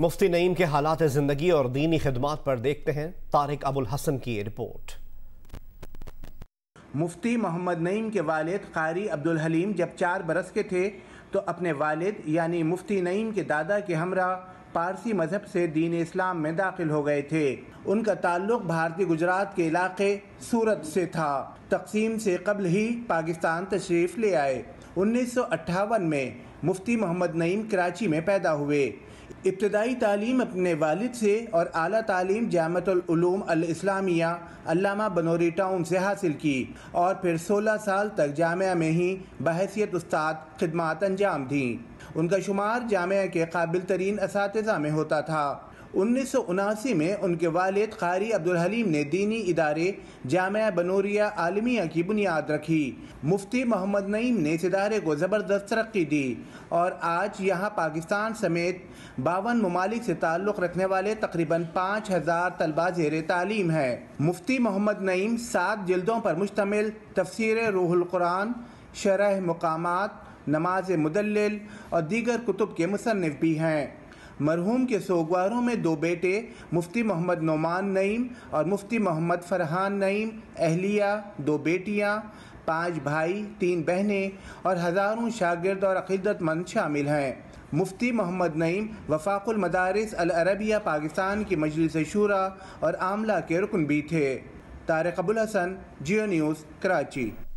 मुफ्ती नईम के हालात ज़िंदगी और दीनी खदमात पर देखते हैं तारिक अबुल हसन की रिपोर्ट मुफ्ती मोहम्मद नईम के वालिद कारी अब्दुल हलीम जब चार बरस के थे तो अपने वालिद यानी मुफ्ती नईम के दादा के हमरा पारसी मजहब से दीन इस्लाम में दाखिल हो गए थे उनका ताल्लुक भारतीय गुजरात के इलाके सूरत से था तकसीम से कबल ही पाकिस्तान तशरीफ़ ले आए उन्नीस में मुफ्ती मोहम्मद नईम कराची में पैदा हुए इब्तदाई तालीम अपने वालिद से और अली तालीम जामतलूम इस्लामिया अल्लामा बनोरी टाउन से हासिल की और फिर 16 साल तक जामिया में ही बहसीत उस्ताद खदमात अंजाम दी उनका शुमार जामिया के काबिल तरीन इस में होता था उन्नीस में उनके वालिद ख़ारी अब्दुल हलीम ने दीनी इदारे जाम बनूरिया आलमिया की बुनियाद रखी मुफ्ती मोहम्मद नईम ने इस इदारे को ज़बरदस्त तरक्की दी और आज यहाँ पाकिस्तान समेत बावन ममालिक से ताल्लुक़ रखने वाले तकरीबन पाँच हज़ार तलबा जेर तालीम है मुफ्ती मोहम्मद नईम सात जल्दों पर मुश्तमिल तफसर रूहुलकुरान शरह मकाम नमाज मुदल और दीगर कुतुब के मुसनफ़ भी हैं मरहूम के सोगवारों में दो बेटे मुफ्ती मोहम्मद नोमान नईम और मुफ्ती मोहम्मद फरहान नईम अहलिया दो बेटियां पांच भाई तीन बहनें और हज़ारों शागिर्द और अकीदतमंद शामिल हैं मुफ्ती मोहम्मद नईम वफाकुल मदारिस अल अरबिया पाकिस्तान की मजलिस शूरा और आमला के रुकन भी थे तारक अबुल हसन जियो न्यूज़ कराची